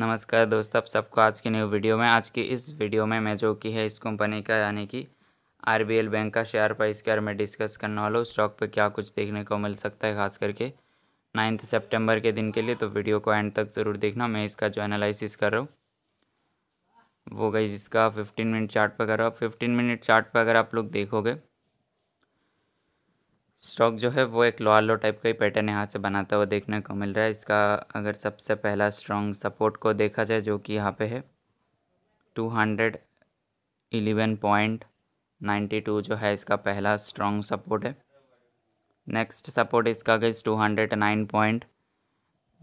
नमस्कार दोस्त आप सबको आज की न्यू वीडियो में आज की इस वीडियो में मैं जो कि है इस कंपनी का यानी कि आरबीएल बैंक का शेयर प्राइस के बारे में डिस्कस करने वाला हूँ स्टॉक पर क्या कुछ देखने को मिल सकता है खास करके नाइन्थ सेप्टेम्बर के दिन के लिए तो वीडियो को एंड तक ज़रूर देखना मैं इसका जो एनालिसिस कर रहा हूँ वो गई जिसका फिफ्टीन मिनट चार्ट पर कर रहा हूँ फिफ्टीन मिनट चार्ट पर अगर आप लोग देखोगे स्टॉक जो है वो एक लोअर लो टाइप का ही पैटर्न यहाँ से बनाता हुआ देखने को मिल रहा है इसका अगर सबसे पहला स्ट्रॉन्ग सपोर्ट को देखा जाए जो कि यहाँ पे है two hundred eleven point ninety two जो है इसका पहला स्ट्रॉन्ग सपोर्ट है नेक्स्ट सपोर्ट इसका गई two hundred nine point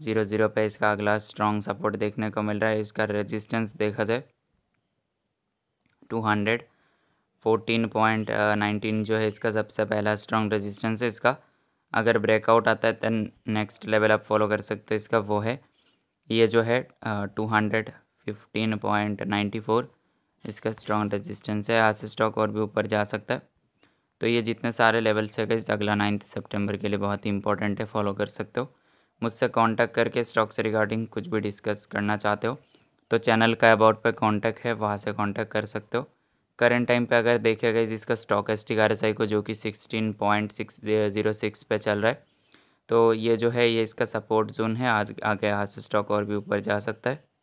zero zero पर इसका अगला स्ट्रॉन्ग सपोर्ट देखने को मिल रहा है इसका रजिस्टेंस देखा जाए two hundred fourteen point nineteen जो है इसका सबसे पहला स्ट्रॉन्ग रेजिस्टेंस है इसका अगर ब्रेकआउट आता है दैन नेक्स्ट लेवल आप फॉलो कर सकते हो इसका वो है ये जो है two hundred fifteen point ninety four इसका स्ट्रॉन्ग रेजिस्टेंस है आज से स्टॉक और भी ऊपर जा सकता है तो ये जितने सारे लेवल्स है इस अगला नाइन्थ सेप्टेम्बर के लिए बहुत ही इंपॉर्टेंट है फॉलो कर सकते हो मुझसे कॉन्टैक्ट करके स्टॉक से रिगार्डिंग कुछ भी डिस्कस करना चाहते हो तो चैनल का अबाउट पे कांटेक्ट है वहाँ से कांटेक्ट कर सकते हो करंट टाइम पे अगर देखा गया जिसका स्टॉक एस टी को जो कि sixteen point six zero six पे चल रहा है तो ये जो है ये इसका सपोर्ट जोन है आगे हाथ स्टॉक और भी ऊपर जा सकता है